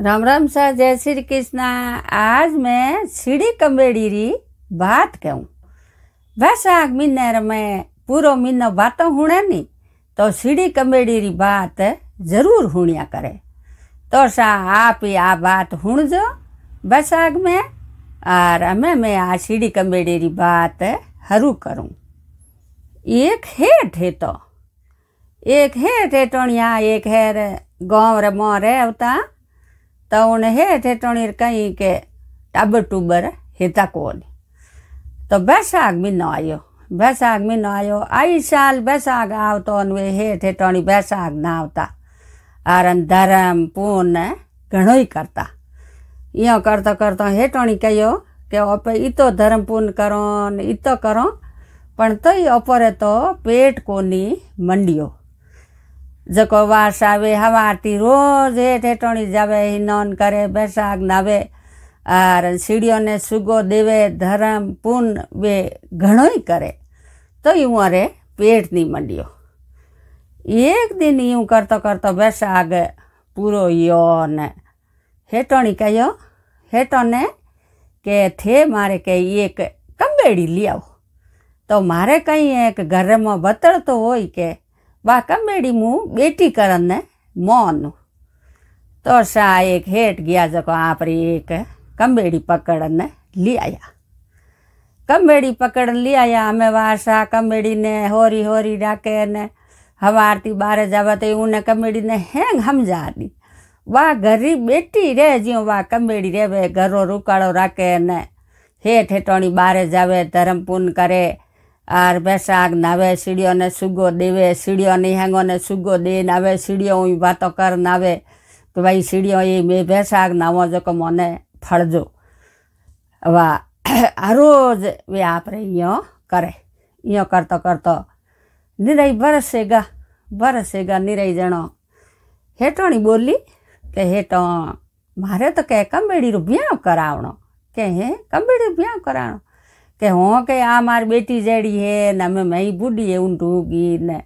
Ram Ram sir जय श्री कृष्णा आज मैं सीढ़ी कमरेड़ी री बात कहूँ वैशाख महीने में पूरा महीनो बातों हुणे नी तो सीढ़ी कमरेड़ी री बात जरूर हुणिया करे तो सा आप ही आ बात हुणजो वैशाख में और हमें मैं आ सीढ़ी कमरेड़ी री बात हरू करूँ एक हेठ है तो एक हेठ टोणिया एक है गाँव रे मोह रे अवता ತವಣೆ ಹೇ ಥೇಟೋಣಿರ್ कहीं के ಟಾಬರ್ टूबर हेता को तो बैसाग भी ना आयो बैसाग भी ना आयो आई साल बैसाग आवतो वे हेठ हेटोणी बैसाग ना आवता आरन धर्म पूर्ण घणो ई करता इहो करतो करतो हेठोणी कयो કે ઓપે ઈ તો ધર્મ પૂર્ણ करो ને ઈ તો કરો પણ તોય ઓપરે તો પેટ કોની જકો વાસ આવે હવારથી રોજ હેઠ હેઠોણી જાવે હિનોન કરે બેસાગ નાવે આર સીડીઓને સુગો દેવે ધરમ પૂન બે ઘણોય કરે તો એવું અરે પેટની મંડ્યો એક દિન એવું કરતો કરતો બેસાગ પૂરો યો ને હેટોણી કહ્યો હેટોને કે થે મારે કે એક કંબેડી લઈ આવો તો મારે કંઈ એક ઘરમાં બતરતો હોય કે વાકમેડી મું બેટી કરને મોનું તોષા એક હેઠ ગયા જકો આપણી એક કંબેડી પકડને લઈ આવ્યા કંબેડી પકડ લઈ આવ્યા અમે વાસા કંબેડીને હોરી હોરી રાખે ને હવારથી બારે જવા તો એવું ને કંબેડીને હેંગ સમજાડી વા ઘરી બેટી રે જ્યું વા કંબેડી રેવે ઘરો રૂકાળો રાખે ને હેઠ હેઠોણી બારે જાવે ધરમપૂન કરે आर আর বেসাক सीढ़ियों সিঁড়িয়নে সুগো দেবে সিঁড়িয়নে হ্যাঙ্গনে সুগো দে নাবে সিঁড়িয় উই तो নাবে তো ভাই সিঁড়িয় এই মে বেসাক নাম যক মনে ফড়জো वा रोज वे आप रे यो करे यो करतो करतो निराई बरसेगा बरसेगा निराई जनो हेटोणी बोली के हेटो मारे तो कह कम्बेड़ी रो ब्याह करावणो के हे कम्बेड़ी ब्याह करावणो કે હો કે આ મારી બેટી જેડી હે ને અમે મહી બુડી એ ઊંઢું ગી ને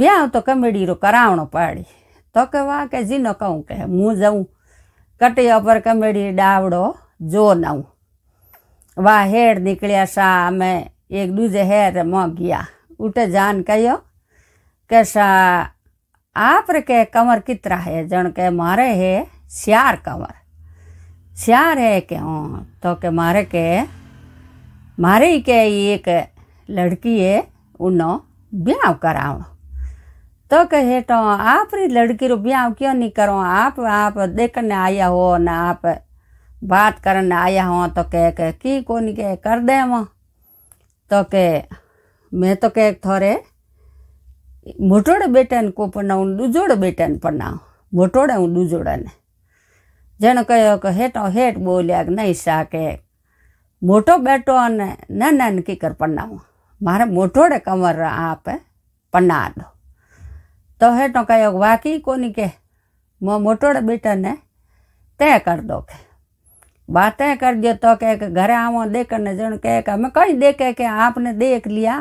બ્યાવ તો કમેડીરો કરાવણો પાડી તો કે વાહ કે જીનો કહું કે હું જઉં કટિયા પર કમેડી ડાવડો જો નાઉં વાહ હેડ નીકળ્યા શા અમે એક દૂજે હેર માં ગયા ઉઠે જાન કહ્યો કે શા आप के कमर कितना है जन के मारे है श्यार कमर श्यार है के हाँ तो के मारे के एक મારે કે એક લડકીએ ઉનો બ્યાવ કરાવો તો आप તો આપરી લડકીરો બ્યાવ ક્યો નહીં કરો आप आप દેખને આયા હો ને आप बात करने आया हो तो कह के की कोनी कह कर दे तो के मैं तो कह थोड़े मोटोड़े बेटन को पनाऊँ दूजोड़े बेटन पनाऊँ मोटोड़े हूँ दूजोड़े ने जन कहो कि हेठ बोलिया नहीं साके मोटो बेटो ने न न नक्की कर पन्ना मारे मोटोड़े कमर आप पन्ना दो तो है तो कहो वाकई को के मो मोटोड़े बेटा ने तय कर दो के बातें कर दियो तो कह के घरे आव देख ने जन कह के मैं कहीं देखे के आपने देख लिया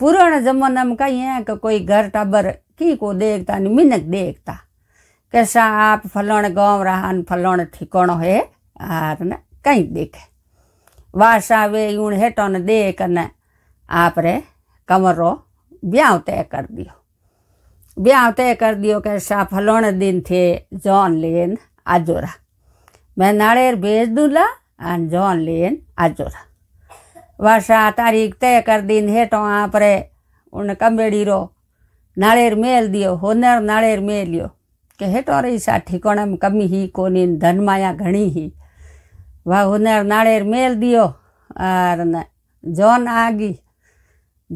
पुराने जमाने में कहीं है कि कोई घर टबर की को देखता नहीं मिनक देखता कैसा आप फलौने गांव रहा फलण ठिकोण है आपने कहीं देखे વાસાવે ઈણ હેટોને દે કને આપણે કમરો બ્યાવ તય કરી દિયો બ્યાવ તય કરી દિયો કે સા ફલોણ દિન થે જોન લેન આજોરા મેં નાળેર ભેજ દુલા અને જોન લેન આજોરા વાસા તારીખ તય કરી દિન હેટો આપણે ઉન કમેડી રો નાળેર મેલ દિયો હોનર નાળેર મેલ્યો કે હેટો રહી સા ઠીકોણામાં કમી હી કોની ધનમાયા ઘણી હી વાઘુનેર નાળેર મેલ દિયો આર જોન આગી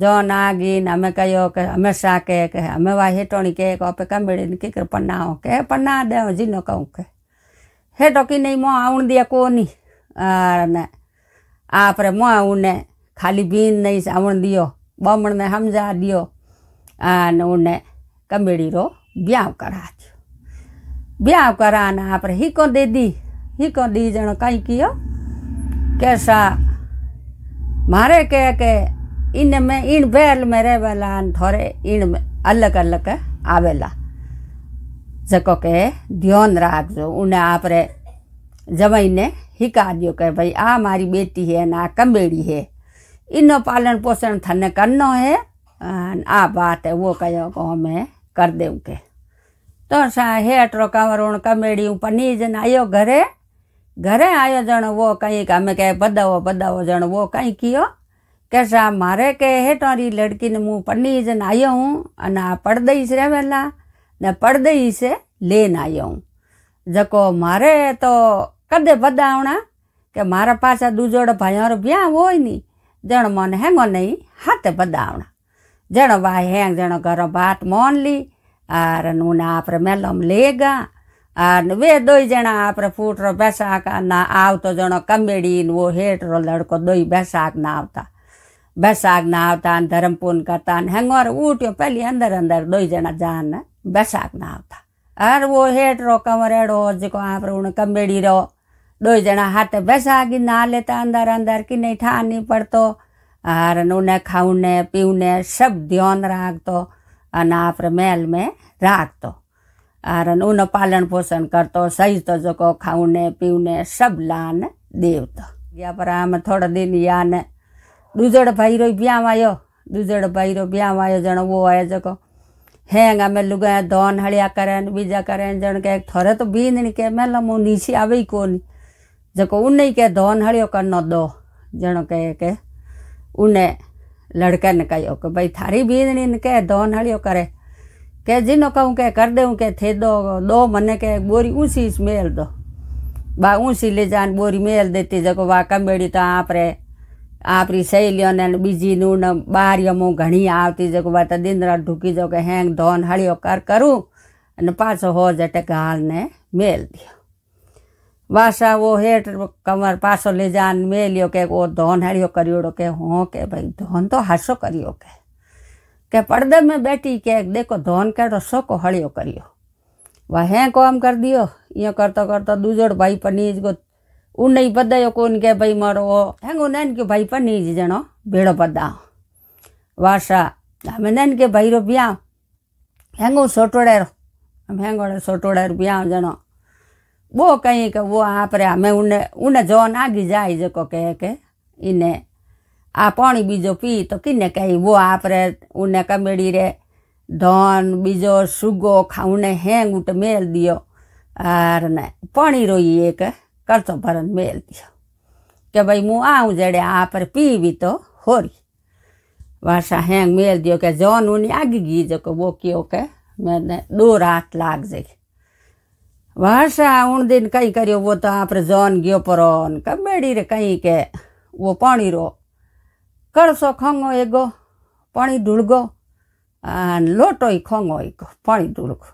જોન આગી ને અમે કહ્યો કે અમે શા કે કે અમે વા હેટોણી કે આપે કાંબેડીને કે કર પન્નાઓ કે પન્ના દે જીનો કહું કે હેટો કી નહીં મો આવું દે કોની આર ને આપણે મો આવું ને ખાલી બીન નહીં આવણ દિયો બમણને સમજા દિયો અને ઉને કંબેડી રો બ્યાવ કરા બ્યાવ કરાને આપણે હીકો દે દી ही को दी कहीं कियो कैसा मारे के के इन में इन बैल में रे वाला थोड़े इन अलग अलग आवेला जको के ध्यान रख जो उन्हें आप रे जमाई ने ही दियो के भाई आ मारी बेटी है ना कमेड़ी है इन पालन पोषण थन करनो है आ बात है वो कहो को हमें कर देऊ के तो सा हेट रो कावरोण कमेड़ी ऊपर नीज आयो घरे ઘરે આયો જણ વો કંઈક અમે કહે પદાવો પદાવો જણ વો કંઈ કયો કે શા મારે કે હેટોરી લડકીને હું પડી જઈને આવ્યો હું અને આ પડદઈશ રહેવેલા ને પડદઈશે લઈને આવ્યો હું જકો મારે તો કદે પદાવણા કે મારા પાછા દુજોડ ભાઈઓ બ્યાં હોય નહીં જણ મને હેંગો નહીં હાથે પદાવણા જણ ભાઈ હેંગ જણ ઘરો ભાત મોન લી આર નું આપણે મેલમ લેગા आर वे दोई जना आपरे फूट रो बैसाक जनो कमेडी वो हेट रो लड़को दोई बैसाक ना आवता बैसाक धर्मपुन करता हेंगोर उठियो पहली अंदर अंदर दो जना जान बैसाक ना आवता अर वो हेठ रो कमरेड़ो जो आप कमेड़ी रो दो जना हाथ बैसा की ना लेता अंदर अंदर की नहीं ठा नहीं पड़तो आर उन्हें खाऊने पीऊने सब ध्यान राख तो अना मेल में राख तो आरन उन पालन पोषण करतो सही तो जो खाऊने पीने सब लान देव तो या पर आम थोड़ा दिन यान दूजड़ भाई भाईरो ब्याह आयो दूजड़ रो ब्याह आयो जन वो आयो जो हेंगा में लुगाया दौन हड़िया करें बीजा करें जन के थोड़े तो बीन नहीं के मैं लमो नीचे आवे ही कोनी जको उन्हें के धोन हड़ियो करनो दो जन कहे के उन्हें लड़कन कहो कि भाई थारी बींदनी के दौन हड़ियो करें કે જીનો કહું કે કર દઉં કે થેદો દો મને કે બોરી ઊંચી મેલ દો બા ઊંચી લઈ જાને બોરી મેલ દેતી જકો વા કમેડી તો આપણે આપણી સહેલીઓને બીજીનું ને બારીઓમાં ઘણી આવતી જકો વા તો દિનરાત ઢૂકી જાઉં કે હેંગ ધોન હળીઓ કર કરું અને પાછો હો જટે ગાલને મેલ દો વાસા વો હેઠ કમર પાછો લઈ જાન મેલ્યો કે ઓ ધોન હળ્યો કર્યો કે હો કે ભાઈ ધોન તો હાસો કર્યો કે કે પડદે મેં બેઠી કે દેખો ધોન કાઢો સોકો હળિયો કર્યો વાહે કોમ કરી દો અહીંયા કરતો કરતો દુજોડ ભાઈ પણ નીજ ગો ઉંડઈ પદાયો કોન કે ભાઈ મારો હેંગો નાન કે ભાઈ પણ નીજ જણો ભેળો પદા વાસા અમે નાન કે ભાઈ રો બ્યા હેંગો સોટોડેરો અમે હેંગોડે સોટોડેર બ્યા જણો બો કંઈ કે વો આપણે અમે ઉને ઉને જોન આગી જાય જકો કે કે ઇને આ પાણી બીજો પી તો કિને કહી वो आप रे उने कमेड़ी रे ધોન બીજો સુગો ખાઉને હેંગ ઉટ મેલ દિયો આર ને પાણી રોઈ એક કરતો ભરન મેલ દિયો કે ભાઈ હું આવું જડે આ પર પીવી તો હોરી વાસા હેંગ મેલ દિયો કે જોન ઉની આગી ગઈ જો કે બો કયો કે મેને દો રાત લાગ જઈ વાસા ઉણ દિન કઈ કર્યો વો તો આપણે જોન ગયો પરોન કમેડી રે કઈ કે વો પાણી રો કળશો ખંગો એગો પાણી ડુળગો અને લોટોય ખંગો એગો પાણી ડુળગો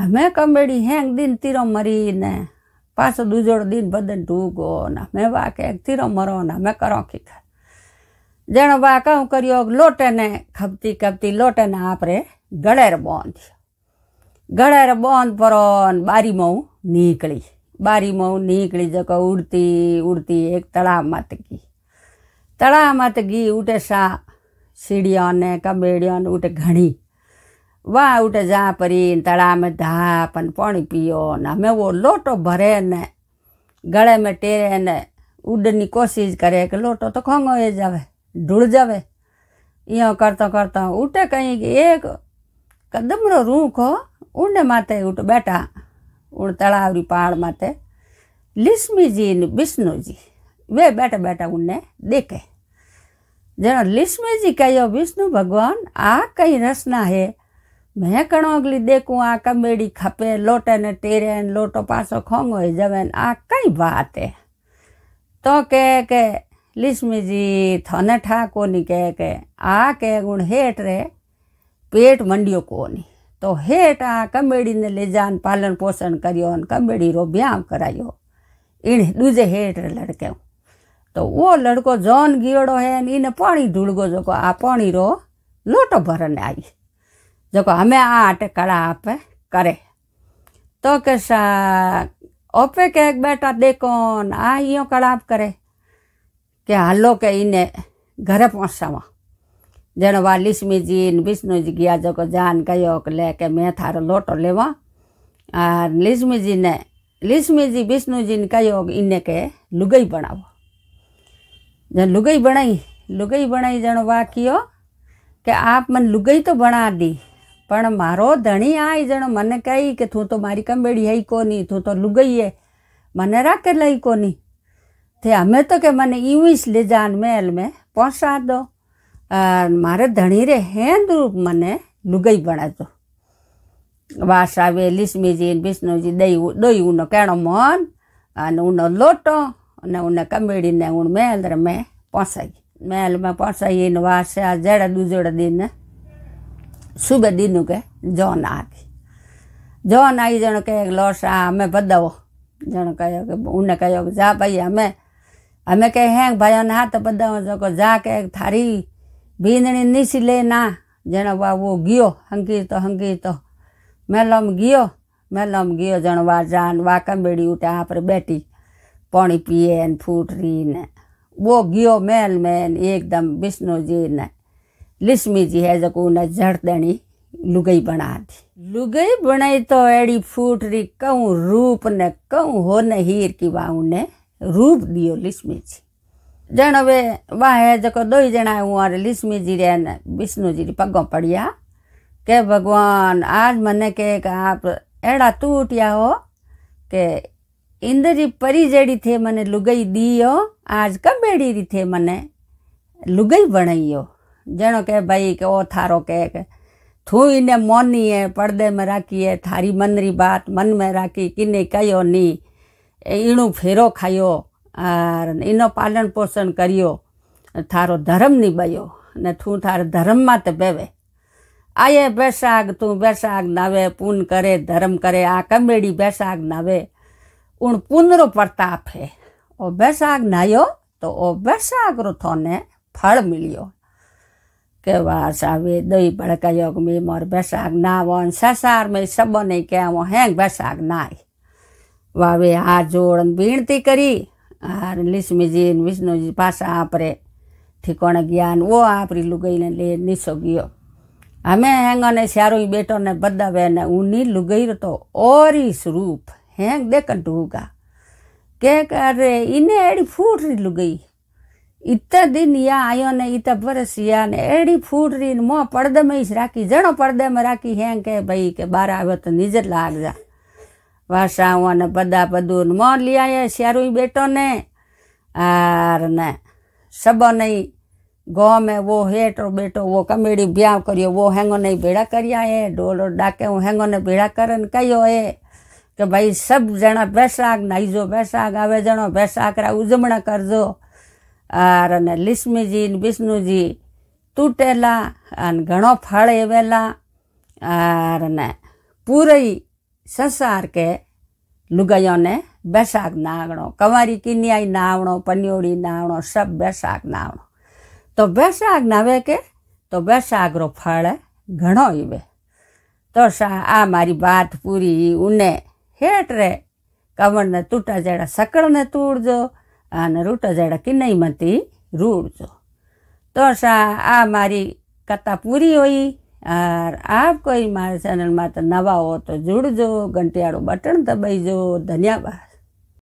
અમે કમેડી હેંગ દિન તીરો મરીને પાછો દુજોડ દિન બદન ડૂગો ને અમે વા કે તીરો મરો ને અમે કરો કીખા જેણો બા કહું કર્યો લોટેને ખપતી ખપતી લોટેને આપણે ગળેર બોંધ ગળેર બોંધ પરો ને બારીમાં નીકળી બારીમાં નીકળી જકો ઉડતી ઉડતી એક તળાવમાં તકી તળા માટે ગી ઉઠે સા સીડીઓને કબેડીઓને ઉઠે ઘણી વા ઉઠે જા પરી તળામાં ધાપ અને પાણી પીઓ ને અમે વો લોટો ભરે ને ગળે में ટેરે ને ઉડની કોશિશ કરે કે લોટો તો ખોંગો એ જાવે ઢૂળ જાવે યો કરતો કરતો ઉઠે કંઈક એક કદમરો રૂંખો ઊંડે માથે ઉઠ બેઠા ઊંડ તળાવરી પહાડ માથે લીસમીજી ને વિષ્ણુજી वे बैठे बैठा उनने देखे જેનો લીસમેજી કહ્યો વિષ્ણુ ભગવાન આ કઈ રચના હે મેં કણોગલી દેખું આ કમેડી ખપે લોટે ને ટેરે ને લોટો પાછો ખોંગોય જવે ને આ કઈ વાત હે તો કે કે લીસમીજી થને ઠાકોની કહે કે આ કે ગુણ હેઠ રે પેટ મંડ્યો કોની તો હેઠ આ કમેડીને લઈ જાન પાલન પોષણ કર્યો અને કમેડી રો બ્યામ કરાયો એણે દૂજે હેઠ લડક્યું तो वो लड़को जॉन गियोड़ो है इन पानी धुड़गो को आ पानी रो लोटो भरने आई को हमें आ आटे कड़ा तो आप करे तो कैसा ओपे के बेटा देखो आ यो कड़ाप करे के हलो के इने घर पहुंचावा जेण वा लिस्मी जी विष्णु जी गया को जान कयो ले के मैं थारो लोटो लेवा आ लिस्मी जी ने लिस्मी जी विष्णु जी ने कहो इन्हें के लुगाई बनावो જાણે લુગઈ ભણાઈ લુગઈ ભણાઈ જાણો વા કયો કે આપ મને લુગઈ તો ભણાદી પણ મારો ધણી આય જણો મને કહી કે તું તો મારી કંબેડી હઈ કોની તું તો લુગઈએ મને રાકે લઈ કોની તે અમે તો કે મને ઈવીસ લે જાન મેલ મેં પહોંચા દો મારે ધણી રે હેન્દ રૂપ મને લુગઈ ભણાજો વાસ આવે લીસમીજી વિષ્ણુજી દઈ દોઈ ઉનો કેણો મન અને ઉનો લોટો हुन हुन कमेड़ी ने हुन महल रे मैं पहुँचाई महल में पहुँचाई इन वास जड़ा दूजड़ा दिन सुबह दिन के जौन आ गई जौन आई जन कह लॉस आ हमें बदलो जन कहो कि उन कहो कि जा भाई हमें हमें कहे हैं भाई ना तो बदलो जो को जा के थारी बींदणी निस लेना जन वा वो गियो हंकी तो हंकी तो मैं लम गियो मैं लम गियो जन वा जान वा कमेड़ी उठा आप बैठी पानी पिए फूट रही ने वो गियो मेल में एकदम विष्णु जी ने लक्ष्मी जी है जको उन्हें झड़ देनी लुगई बना दी लुगई बनाई तो अड़ी फूट रही कऊ रूप ने कऊ हो न हीर की वाऊ ने रूप दियो लक्ष्मी जी जण वे वाह है जको दोई जना हुआ लक्ष्मी जी रे ने विष्णु जी पगों पड़िया के भगवान आज मने के आप एड़ा टूटिया हो के ಇಂದರಿ ಪರಿಜಡಿಥೆ ಮನೆ ಲುಗೈ ದಿಯೋ ಆಜ್ ಕ ಬೇಡಿ ರೀಥೆ ಮನೆ ಲುಗೈ ಬಣಯ್ಯೋ જણો કે ભાઈ કે ઓ થારો કે થૂઈને મોનીએ પડદે મેં રાખીએ થારી મનરી વાત મન મેં રાખી કિને કયો નહીં ઈણું ફેરો ખાયો એનો પાલન પોષણ કર્યો થારો ધર્મ નિભાયો ને તું થાર ધર્મમાં તે બેવે આયે બેસાગ તું બેસાગ નાવે પૂન કરે ધર્મ કરે આ કમેડી બેસાગ નાવે ઉણ પુનરો પ્રતાપે અભ્યાસાગ નાયો તો અભ્યાસાગરો થોને ફળ મળ્યો કે વાસ આવે દઈ ભડકાયોગ મે મોર ભેસાગ નાવન સસાર મે સબને કેવો હેંગ ભેસાગ નાય વાવે આ જોડન બીણતી કરી આર લક્ષ્મીજી વિષ્ણુજી પાસા આપરે ઠીકોણ જ્ઞાન ઓ આપરી લુગઈને લે નીસો ગયો અમે હેંગને સારું બેટોને બદાવે ને ઉની લુગઈ તો ઓરી સ્વરૂપ ಹೆಂಗೆ ದೇಕಂಟು ಹೂಗ ಕೇಕ ಅರೆ ಇನ್ನೇ ಎಡಿ ಫೂಡ್ರಿ ಗೈ ಇತ್ತ ದಿನ ಯಾ ಆಯೋನೆ ಇತ್ತ ಬರಸ್ ಯಾನೆ ಎಡಿ ಫೂಡ್ರಿ ಮೋ ಪಡ್ದೆ ಮೈಸ್ ರಾಖಿ ಜಣೋ ಪಡ್ದೆ ಮ ರಾಖಿ ಹೆಂಗೆ કે ભાઈ કે બાર આવ્યો તો નિજર લાગજા વાસાઓ ને બધા બધું મો લઈ આવ્યા શ્યારું બેટો ને આર ને સબો નહીં गौ में वो हेठ और बेटो वो कमेड़ी ब्याह करियो वो हैंगो नहीं बेड़ा करिया है डोलो डाके वो हैंगो ने बेड़ा करन कहियो है કે ભાઈ સબ જણા ભેસાગ નાઈજો ભેસાગ આવે જણો ભેસાકરા ઉજવણા કરજો આર અને લીસમીજી ને વિષ્ણુજી તૂટેલા અને ઘણો ફળ એવેલા આર ને પૂરઈ સંસાર કે લુગાયોને બેસાક નાવણો કંવારી કિન્યાઈ નાવણો પન્યોડી નાવણો સબ બેસાક નાવણો તો બેસાક નાવે કે તો બેસાગરો ફળ ઘણો ઈવે તો આ મારી વાત પૂરી ઉને હેઠ રે કમળને તૂટા જાડા સકળને તૂડજો અને રૂટા જાડા કિનઈમાંથી રૂડજો તો શા આ મારી કથા પૂરી હોય આર આપ કોઈ મારા ચેનલમાં તો નવા હો તો જોડજો ઘંટિયાળું બટન દબાઈજો ધન્યવાદ